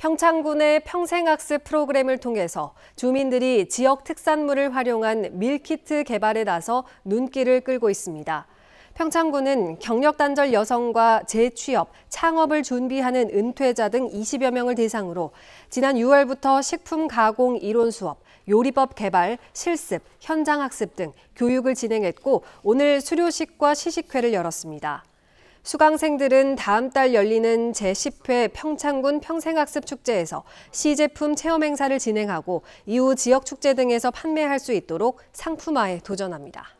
평창군의 평생학습 프로그램을 통해서 주민들이 지역 특산물을 활용한 밀키트 개발에 나서 눈길을 끌고 있습니다. 평창군은 경력 단절 여성과 재취업, 창업을 준비하는 은퇴자 등 20여 명을 대상으로 지난 6월부터 식품 가공 이론 수업, 요리법 개발, 실습, 현장 학습 등 교육을 진행했고 오늘 수료식과 시식회를 열었습니다. 수강생들은 다음 달 열리는 제10회 평창군 평생학습축제에서 시제품 체험 행사를 진행하고 이후 지역 축제 등에서 판매할 수 있도록 상품화에 도전합니다.